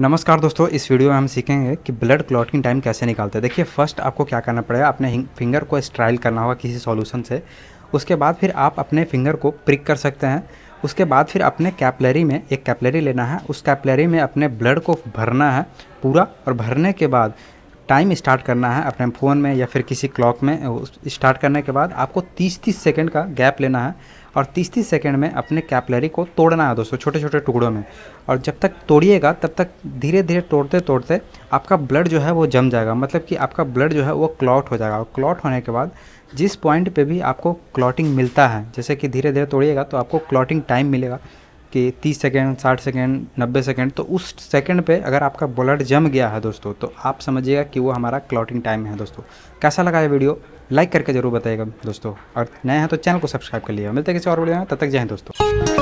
नमस्कार दोस्तों इस वीडियो में हम सीखेंगे कि ब्लड क्लॉटिंग टाइम कैसे निकालते हैं देखिए फर्स्ट आपको क्या करना पड़ेगा अपने फिंगर को स्ट्राइल करना होगा किसी सॉल्यूशन से उसके बाद फिर आप अपने फिंगर को प्रिक कर सकते हैं उसके बाद फिर अपने कैपलरी में एक कैपलरी लेना है उस कैपलरी में अपने ब्लड को भरना है पूरा और भरने के बाद टाइम स्टार्ट करना है अपने फ़ोन में या फिर किसी क्लॉक में स्टार्ट करने के बाद आपको 30-30 सेकंड का गैप लेना है और तीस तीस सेकेंड में अपने कैपलरी को तोड़ना है दोस्तों छोटे छोटे टुकड़ों में और जब तक तोड़िएगा तब तक धीरे धीरे तोड़ते तोड़ते आपका ब्लड जो है वो जम जाएगा मतलब कि आपका ब्लड जो है वो क्लॉट हो जाएगा और क्लॉट होने के बाद जिस पॉइंट पे भी आपको क्लॉटिंग मिलता है जैसे कि धीरे धीरे तोड़िएगा तो आपको क्लॉटिंग टाइम मिलेगा कि 30 सेकेंड 60 सेकेंड 90 सेकेंड तो उस सेकेंड पे अगर आपका ब्लड जम गया है दोस्तों तो आप समझिएगा कि वो हमारा क्लॉटिंग टाइम है दोस्तों कैसा लगा ये वीडियो लाइक करके जरूर बताएगा दोस्तों और नए हैं तो चैनल को सब्सक्राइब कर लिया मिलते हैं किसी और वीडियो में तब तक जय हिंद दोस्तों